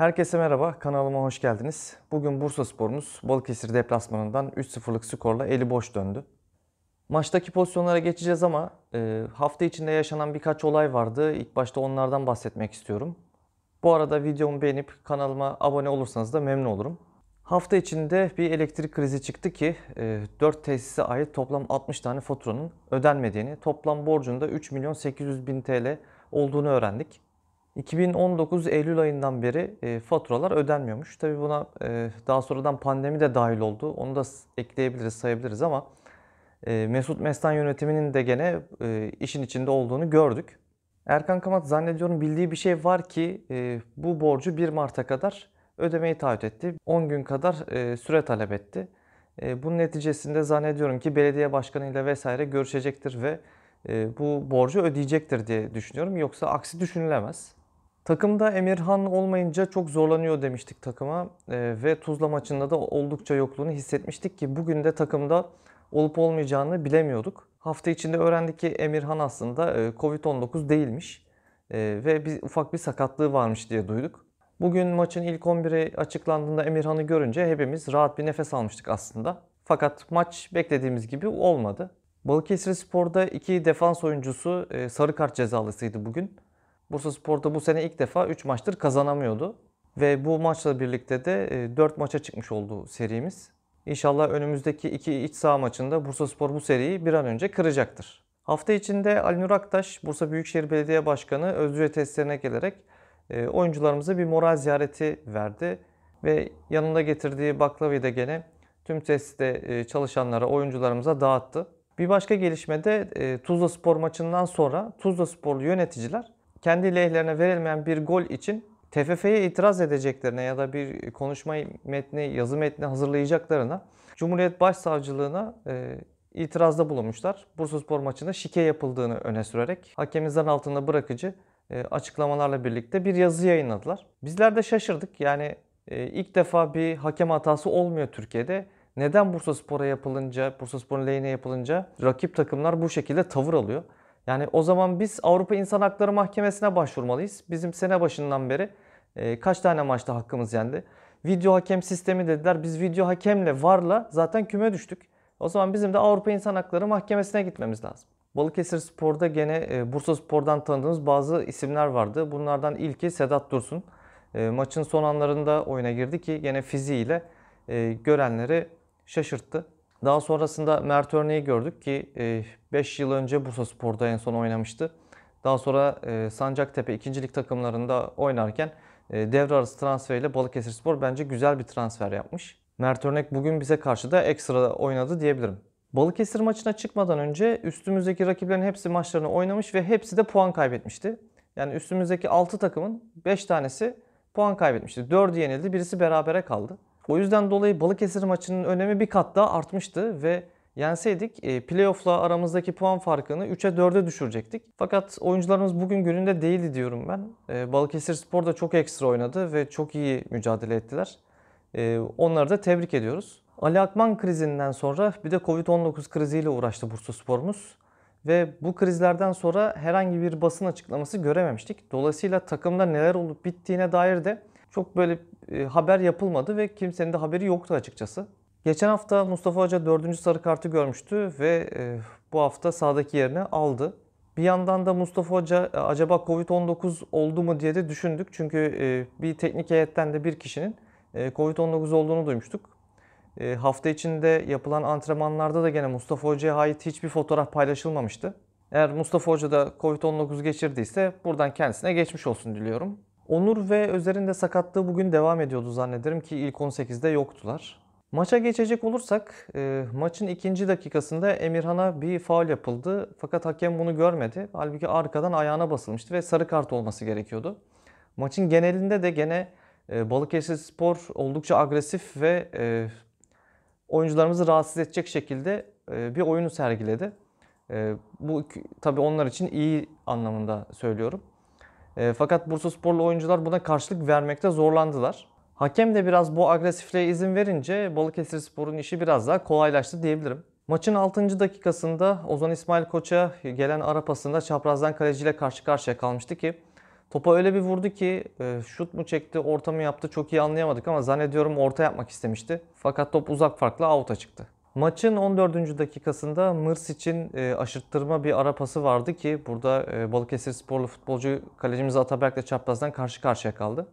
Herkese merhaba, kanalıma hoş geldiniz. Bugün Bursa Spor'umuz Balıkesir deplasmanından 3-0'lık skorla eli boş döndü. Maçtaki pozisyonlara geçeceğiz ama e, hafta içinde yaşanan birkaç olay vardı. İlk başta onlardan bahsetmek istiyorum. Bu arada videomu beğenip kanalıma abone olursanız da memnun olurum. Hafta içinde bir elektrik krizi çıktı ki 4 e, tesise ait toplam 60 tane faturanın ödenmediğini, toplam borcunda 3 milyon 800 bin TL olduğunu öğrendik. 2019 Eylül ayından beri e, faturalar ödenmiyormuş. Tabi buna e, daha sonradan pandemi de dahil oldu. Onu da ekleyebiliriz, sayabiliriz ama e, Mesut Mestan yönetiminin de gene e, işin içinde olduğunu gördük. Erkan Kamat zannediyorum bildiği bir şey var ki e, bu borcu 1 Mart'a kadar ödemeyi taahhüt etti. 10 gün kadar e, süre talep etti. E, bunun neticesinde zannediyorum ki belediye başkanıyla vesaire görüşecektir ve e, bu borcu ödeyecektir diye düşünüyorum. Yoksa aksi düşünülemez. Takımda Emirhan olmayınca çok zorlanıyor demiştik takıma e, ve Tuzla maçında da oldukça yokluğunu hissetmiştik ki bugün de takımda olup olmayacağını bilemiyorduk. Hafta içinde öğrendik ki Emirhan aslında e, Covid-19 değilmiş e, ve bir, ufak bir sakatlığı varmış diye duyduk. Bugün maçın ilk 11'i açıklandığında Emirhan'ı görünce hepimiz rahat bir nefes almıştık aslında. Fakat maç beklediğimiz gibi olmadı. Balıkesir Spor'da iki defans oyuncusu e, sarı kart cezalısıydı bugün. Bursa Spor'da bu sene ilk defa 3 maçtır kazanamıyordu. Ve bu maçla birlikte de 4 e, maça çıkmış oldu serimiz. İnşallah önümüzdeki iki iç saha maçında Bursa Spor bu seriyi bir an önce kıracaktır. Hafta içinde Ali Nur Aktaş, Bursa Büyükşehir Belediye Başkanı Özgür testlerine gelerek e, oyuncularımıza bir moral ziyareti verdi. Ve yanında getirdiği baklavayı da gene tüm testte e, çalışanlara, oyuncularımıza dağıttı. Bir başka gelişmede Tuzla Spor maçından sonra Tuzla Sporlu yöneticiler kendi lehlerine verilmeyen bir gol için TFF'ye itiraz edeceklerine ya da bir konuşma metni, yazı metni hazırlayacaklarına Cumhuriyet Başsavcılığına e, itirazda bulunmuşlar. Bursaspor maçında şike yapıldığını öne sürerek hakemizden altında bırakıcı e, açıklamalarla birlikte bir yazı yayınladılar. Bizler de şaşırdık. Yani e, ilk defa bir hakem hatası olmuyor Türkiye'de. Neden Bursaspor'a yapılınca, Bursaspor'un lehine yapılınca rakip takımlar bu şekilde tavır alıyor? Yani o zaman biz Avrupa İnsan Hakları Mahkemesi'ne başvurmalıyız. Bizim sene başından beri e, kaç tane maçta hakkımız yendi. Video hakem sistemi dediler. Biz video hakemle varla zaten küme düştük. O zaman bizim de Avrupa İnsan Hakları Mahkemesi'ne gitmemiz lazım. Balıkesir Spor'da gene e, Bursa Spor'dan tanıdığımız bazı isimler vardı. Bunlardan ilki Sedat Dursun. E, maçın son anlarında oyuna girdi ki gene fiziğiyle e, görenleri şaşırttı. Daha sonrasında Mert örneği gördük ki 5 e, yıl önce Bursa Spor'da en son oynamıştı. Daha sonra e, Sancaktepe ikincilik takımlarında oynarken e, devre arası transferiyle Balıkesir Spor bence güzel bir transfer yapmış. Mert Örnek bugün bize karşı da ekstra oynadı diyebilirim. Balıkesir maçına çıkmadan önce üstümüzdeki rakiplerin hepsi maçlarını oynamış ve hepsi de puan kaybetmişti. Yani üstümüzdeki 6 takımın 5 tanesi puan kaybetmişti. 4'ü yenildi, birisi berabere kaldı. O yüzden dolayı Balıkesir maçının önemi bir kat daha artmıştı ve Yenseydik e, playoff'la aramızdaki puan farkını 3'e 4'e düşürecektik. Fakat oyuncularımız bugün gününde değildi diyorum ben. E, Balıkesir Spor da çok ekstra oynadı ve çok iyi mücadele ettiler. E, onları da tebrik ediyoruz. Ali Akman krizinden sonra bir de Covid-19 kriziyle uğraştı Bursa Spor'umuz. Ve bu krizlerden sonra herhangi bir basın açıklaması görememiştik. Dolayısıyla takımda neler olup bittiğine dair de çok böyle e, haber yapılmadı ve kimsenin de haberi yoktu açıkçası. Geçen hafta Mustafa Hoca 4. sarı kartı görmüştü ve e, bu hafta sağdaki yerine aldı. Bir yandan da Mustafa Hoca e, acaba Covid-19 oldu mu diye de düşündük. Çünkü bir teknik heyetten de bir kişinin Covid-19 olduğunu duymuştuk. hafta içinde yapılan antrenmanlarda da gene Mustafa Hoca'ya ait hiçbir fotoğraf paylaşılmamıştı. Eğer Mustafa Hoca da Covid-19 geçirdiyse buradan kendisine geçmiş olsun diliyorum. Onur ve Özer'in de sakatlığı bugün devam ediyordu zannederim ki ilk 18'de yoktular. Maça geçecek olursak e, maçın ikinci dakikasında Emirhan'a bir faul yapıldı. Fakat hakem bunu görmedi. Halbuki arkadan ayağına basılmıştı ve sarı kart olması gerekiyordu. Maçın genelinde de gene e, Balıkesir Spor oldukça agresif ve e, oyuncularımızı rahatsız edecek şekilde e, bir oyunu sergiledi. E, bu tabii onlar için iyi anlamında söylüyorum. E, fakat sporlu oyuncular buna karşılık vermekte zorlandılar. Hakem de biraz bu agresifliğe izin verince sporun işi biraz daha kolaylaştı diyebilirim. Maçın 6. dakikasında Ozan İsmail Koç'a gelen ara pasında çaprazdan kaleciyle karşı karşıya kalmıştı ki topa öyle bir vurdu ki e, şut mu çekti, orta mı yaptı çok iyi anlayamadık ama zannediyorum orta yapmak istemişti. Fakat top uzak farklı avuta çıktı. Maçın 14. dakikasında Mırs için e, aşırttırma bir ara pası vardı ki burada e, Balıkesir sporlu futbolcu kalecimiz Atabekle çaprazdan karşı karşıya kaldı.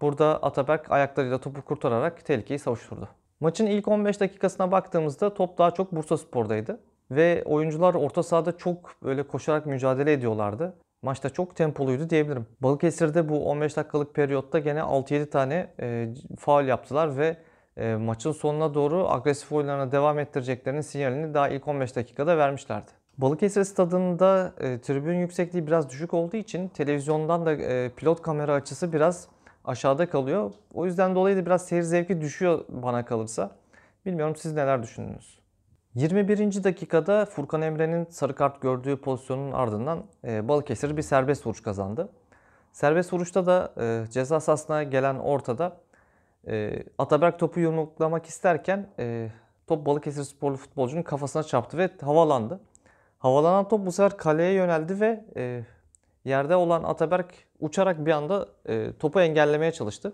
Burada Atabek ayaklarıyla topu kurtararak tehlikeyi savuşturdu. Maçın ilk 15 dakikasına baktığımızda top daha çok Bursa Spor'daydı. Ve oyuncular orta sahada çok böyle koşarak mücadele ediyorlardı. Maçta çok tempoluydu diyebilirim. Balıkesir'de bu 15 dakikalık periyotta gene 6-7 tane e, faul yaptılar ve e, maçın sonuna doğru agresif oyunlarına devam ettireceklerinin sinyalini daha ilk 15 dakikada vermişlerdi. Balıkesir stadında e, tribün yüksekliği biraz düşük olduğu için televizyondan da e, pilot kamera açısı biraz aşağıda kalıyor. O yüzden dolayı da biraz seyir zevki düşüyor bana kalırsa. Bilmiyorum siz neler düşündünüz? 21. dakikada Furkan Emre'nin sarı kart gördüğü pozisyonun ardından Balıkesir bir serbest vuruş kazandı. Serbest vuruşta da e, ceza sahasına gelen ortada e, ee, Ataberk topu yumruklamak isterken e, top Balıkesir sporlu futbolcunun kafasına çarptı ve havalandı. Havalanan top bu sefer kaleye yöneldi ve e, yerde olan Ataberk uçarak bir anda e, topu engellemeye çalıştı.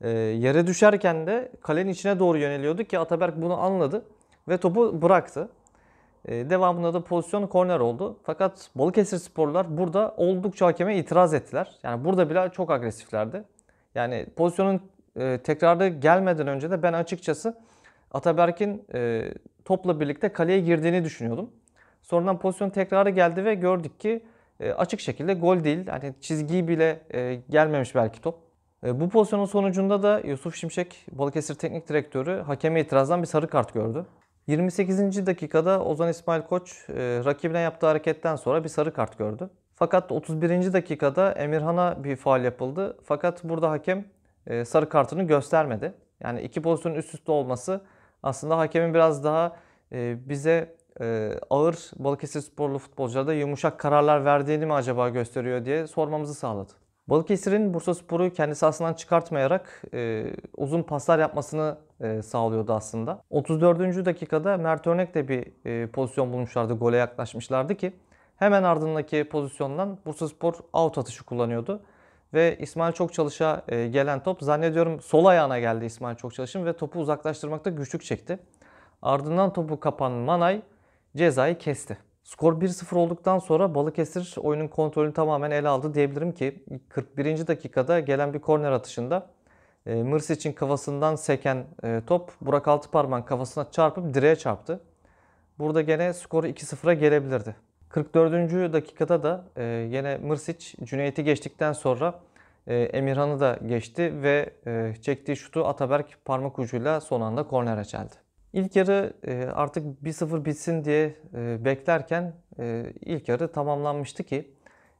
E, yere düşerken de kalenin içine doğru yöneliyordu ki Ataberk bunu anladı ve topu bıraktı. E, devamında da pozisyon korner oldu. Fakat Balıkesir sporlular burada oldukça hakeme itiraz ettiler. Yani burada bile çok agresiflerdi. Yani pozisyonun e, tekrarda gelmeden önce de ben açıkçası Ataberk'in e, topla birlikte kaleye girdiğini düşünüyordum. Sonradan pozisyon tekrarı geldi ve gördük ki e, açık şekilde gol değil. Hani çizgiyi bile e, gelmemiş belki top. E, bu pozisyonun sonucunda da Yusuf Şimşek, Balıkesir Teknik Direktörü hakeme itirazdan bir sarı kart gördü. 28. dakikada Ozan İsmail Koç e, rakibine yaptığı hareketten sonra bir sarı kart gördü. Fakat 31. dakikada Emirhan'a bir faal yapıldı. Fakat burada hakem e, sarı kartını göstermedi. Yani iki pozisyonun üst üste olması aslında hakemin biraz daha e, bize e, ağır Balıkesir sporlu futbolcularda yumuşak kararlar verdiğini mi acaba gösteriyor diye sormamızı sağladı. Balıkesir'in Bursa Spor'u kendi sahasından çıkartmayarak e, uzun paslar yapmasını e, sağlıyordu aslında. 34. dakikada Mert Örnek de bir e, pozisyon bulmuşlardı, gole yaklaşmışlardı ki hemen ardındaki pozisyondan Bursa Spor out atışı kullanıyordu. Ve İsmail Çokçalış'a e, gelen top zannediyorum sol ayağına geldi İsmail Çokçalış'ın ve topu uzaklaştırmakta güçlük çekti. Ardından topu kapan Manay cezayı kesti. Skor 1-0 olduktan sonra Balıkesir oyunun kontrolünü tamamen ele aldı diyebilirim ki 41. dakikada gelen bir korner atışında e, için kafasından seken e, top Burak Altıparmak'ın kafasına çarpıp direğe çarptı. Burada gene skor 2-0'a gelebilirdi. 44. dakikada da e, yine Mırsic Cüneyt'i geçtikten sonra e, Emirhan'ı da geçti ve e, çektiği şutu Ataberk parmak ucuyla son anda kornere çeldi. İlk yarı e, artık 1-0 bitsin diye e, beklerken e, ilk yarı tamamlanmıştı ki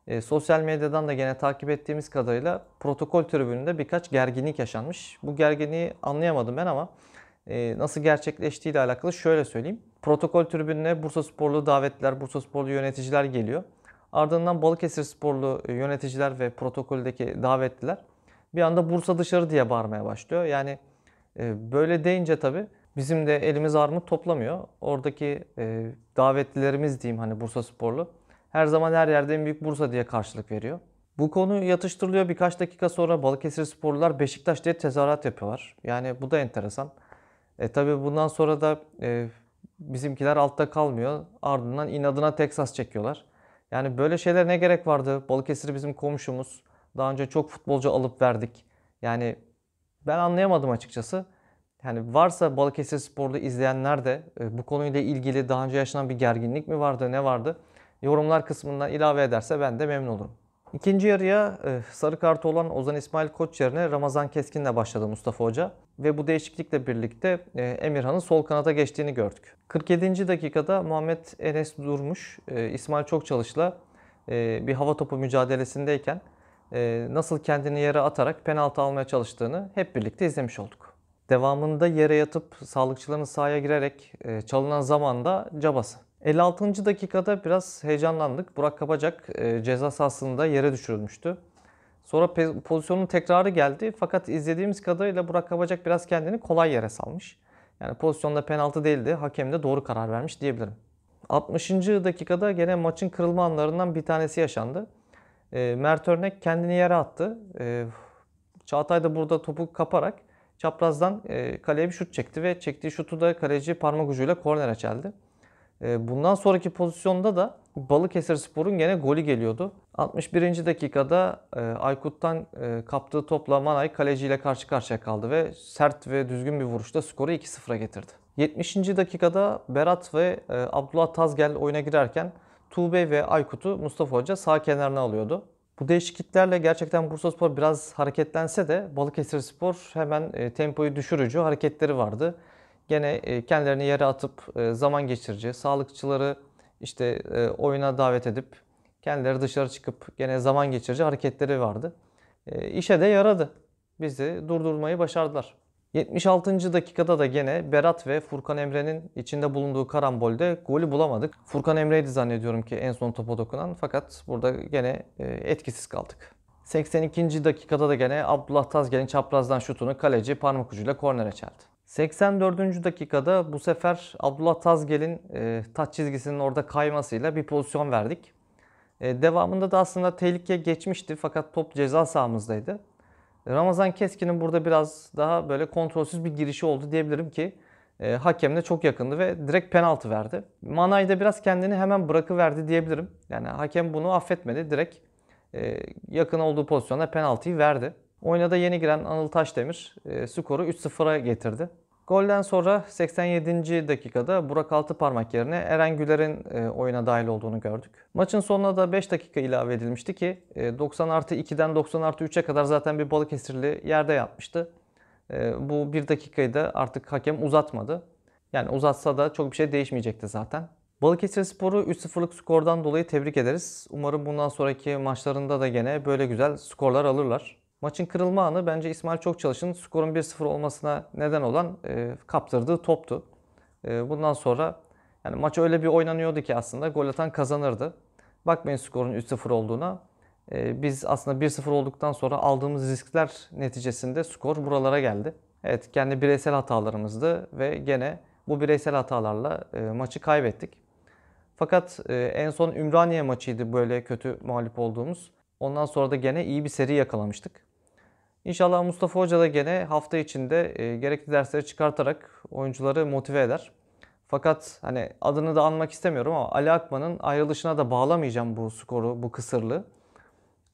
e, sosyal medyadan da gene takip ettiğimiz kadarıyla protokol tribününde birkaç gerginlik yaşanmış. Bu gerginliği anlayamadım ben ama ee, nasıl gerçekleştiği ile alakalı şöyle söyleyeyim. Protokol tribününe Bursa Sporlu davetliler, Bursa Sporlu yöneticiler geliyor. Ardından Balıkesir Sporlu e, yöneticiler ve protokoldeki davetliler bir anda Bursa dışarı diye bağırmaya başlıyor. Yani e, böyle deyince tabi bizim de elimiz armut toplamıyor. Oradaki e, davetlilerimiz diyeyim hani Bursa Sporlu her zaman her yerde en büyük Bursa diye karşılık veriyor. Bu konu yatıştırılıyor. Birkaç dakika sonra Balıkesir sporlular Beşiktaş diye tezahürat yapıyorlar. Yani bu da enteresan. E tabii bundan sonra da e, bizimkiler altta kalmıyor. Ardından inadına Texas çekiyorlar. Yani böyle şeyler ne gerek vardı? Balıkesir bizim komşumuz. Daha önce çok futbolcu alıp verdik. Yani ben anlayamadım açıkçası. Yani varsa Balıkesir Spor'da izleyenler de e, bu konuyla ilgili daha önce yaşanan bir gerginlik mi vardı, ne vardı? Yorumlar kısmından ilave ederse ben de memnun olurum. İkinci yarıya e, sarı kartı olan Ozan İsmail Koç yerine Ramazan Keskin'le başladı Mustafa Hoca. Ve bu değişiklikle birlikte e, Emirhan'ın sol kanata geçtiğini gördük. 47. dakikada Muhammed Enes durmuş. E, İsmail çok çalışla bir hava topu mücadelesindeyken nasıl kendini yere atarak penaltı almaya çalıştığını hep birlikte izlemiş olduk. Devamında yere yatıp sağlıkçıların sahaya girerek çalınan zamanda cabası. 56. dakikada biraz heyecanlandık. Burak Kapacak e, cezası sahasında yere düşürülmüştü. Sonra pozisyonun tekrarı geldi fakat izlediğimiz kadarıyla Burak Kapacak biraz kendini kolay yere salmış. Yani pozisyonda penaltı değildi. Hakem de doğru karar vermiş diyebilirim. 60. dakikada gene maçın kırılma anlarından bir tanesi yaşandı. E, Mert Örnek kendini yere attı. E, Çağatay da burada topu kaparak çaprazdan kaleye bir şut çekti ve çektiği şutu da kaleci parmak ucuyla kornere çeldi. Ee, bundan sonraki pozisyonda da Balıkesir Spor'un gene golü geliyordu. 61. dakikada e, Aykut'tan e, kaptığı topla Manay kaleciyle karşı karşıya kaldı ve sert ve düzgün bir vuruşla skoru 2-0'a getirdi. 70. dakikada Berat ve e, Abdullah Tazgel oyuna girerken Tuğbe ve Aykut'u Mustafa Hoca sağ kenarına alıyordu. Bu değişikliklerle gerçekten Bursaspor biraz hareketlense de Balıkesir Spor hemen tempoyu düşürücü hareketleri vardı gene e, kendilerini yere atıp e, zaman geçirici, sağlıkçıları işte e, oyuna davet edip kendileri dışarı çıkıp gene zaman geçirici hareketleri vardı. İşe de yaradı. Bizi durdurmayı başardılar. 76. dakikada da gene Berat ve Furkan Emre'nin içinde bulunduğu karambolde golü bulamadık. Furkan Emre'ydi zannediyorum ki en son topa dokunan fakat burada gene etkisiz kaldık. 82. dakikada da gene Abdullah Tazgel'in çaprazdan şutunu kaleci parmak ucuyla kornere çeldi. 84. dakikada bu sefer Abdullah Tazgel'in e, taç çizgisinin orada kaymasıyla bir pozisyon verdik. E, devamında da aslında tehlike geçmişti fakat top ceza sahamızdaydı. Ramazan Keskin'in burada biraz daha böyle kontrolsüz bir girişi oldu diyebilirim ki e, hakem de çok yakındı ve direkt penaltı verdi. Manay da biraz kendini hemen bırakıverdi diyebilirim. Yani hakem bunu affetmedi. Direkt e, yakın olduğu pozisyonda penaltıyı verdi. Oyuna da yeni giren Anıl Taşdemir e, skoru 3-0'a getirdi. Golden sonra 87. dakikada Burak Altıparmak yerine Eren Güler'in e, oyuna dahil olduğunu gördük. Maçın sonuna da 5 dakika ilave edilmişti ki 90 e, artı 2'den 90 artı 3'e kadar zaten bir Balıkesirli yerde yatmıştı. E, bu 1 dakikayı da artık hakem uzatmadı. Yani uzatsa da çok bir şey değişmeyecekti zaten. Balıkesir Sporu 3-0'lık skordan dolayı tebrik ederiz. Umarım bundan sonraki maçlarında da gene böyle güzel skorlar alırlar. Maçın kırılma anı bence İsmail çok çalışın skorun 1-0 olmasına neden olan e, kaptırdığı toptu. E, bundan sonra yani maç öyle bir oynanıyordu ki aslında gol atan kazanırdı. Bakmayın skorun 3-0 olduğuna. E, biz aslında 1-0 olduktan sonra aldığımız riskler neticesinde skor buralara geldi. Evet kendi bireysel hatalarımızdı ve gene bu bireysel hatalarla e, maçı kaybettik. Fakat e, en son Ümraniye maçıydı böyle kötü mağlup olduğumuz. Ondan sonra da gene iyi bir seri yakalamıştık. İnşallah Mustafa Hoca da gene hafta içinde e, gerekli dersleri çıkartarak oyuncuları motive eder. Fakat hani adını da anmak istemiyorum ama Ali Akman'ın ayrılışına da bağlamayacağım bu skoru, bu kısırlığı.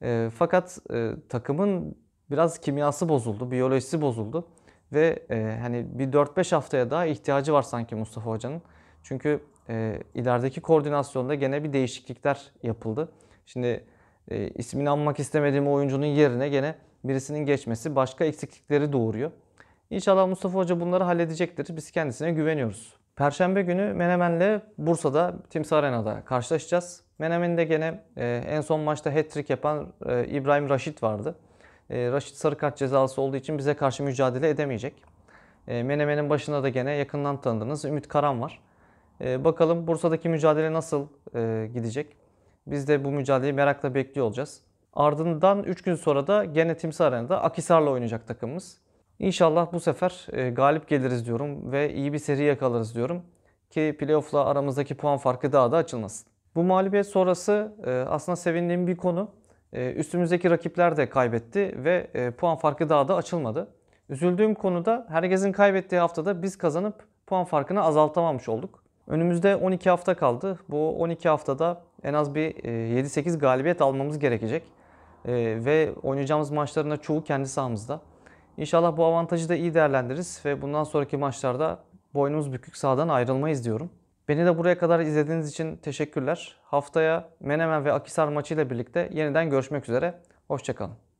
E, fakat e, takımın biraz kimyası bozuldu, biyolojisi bozuldu. Ve e, hani bir 4-5 haftaya daha ihtiyacı var sanki Mustafa Hoca'nın. Çünkü e, ilerideki koordinasyonda gene bir değişiklikler yapıldı. Şimdi e, ismini anmak istemediğim oyuncunun yerine gene birisinin geçmesi başka eksiklikleri doğuruyor. İnşallah Mustafa Hoca bunları halledecektir. Biz kendisine güveniyoruz. Perşembe günü Menemen'le Bursa'da Timsah Arena'da karşılaşacağız. Menemen'de gene e, en son maçta hat-trick yapan e, İbrahim Raşit vardı. E, Raşit sarı kart cezası olduğu için bize karşı mücadele edemeyecek. E, Menemen'in başında da gene yakından tanıdığınız Ümit Karan var. E, bakalım Bursa'daki mücadele nasıl e, gidecek? Biz de bu mücadeleyi merakla bekliyor olacağız. Ardından 3 gün sonra da gene Timsi Arena'da Akisar'la oynayacak takımımız. İnşallah bu sefer e, galip geliriz diyorum ve iyi bir seri yakalarız diyorum. Ki playoff'la aramızdaki puan farkı daha da açılmasın. Bu mağlubiyet sonrası e, aslında sevindiğim bir konu. E, üstümüzdeki rakipler de kaybetti ve puan farkı daha da açılmadı. Üzüldüğüm konu da herkesin kaybettiği haftada biz kazanıp puan farkını azaltamamış olduk. Önümüzde 12 hafta kaldı. Bu 12 haftada en az bir 7-8 galibiyet almamız gerekecek. E, ve oynayacağımız maçların da çoğu kendi sahamızda. İnşallah bu avantajı da iyi değerlendiririz ve bundan sonraki maçlarda boynumuz bükük sahadan ayrılmayız diyorum. Beni de buraya kadar izlediğiniz için teşekkürler. Haftaya Menemen ve Akisar maçıyla birlikte yeniden görüşmek üzere. Hoşçakalın.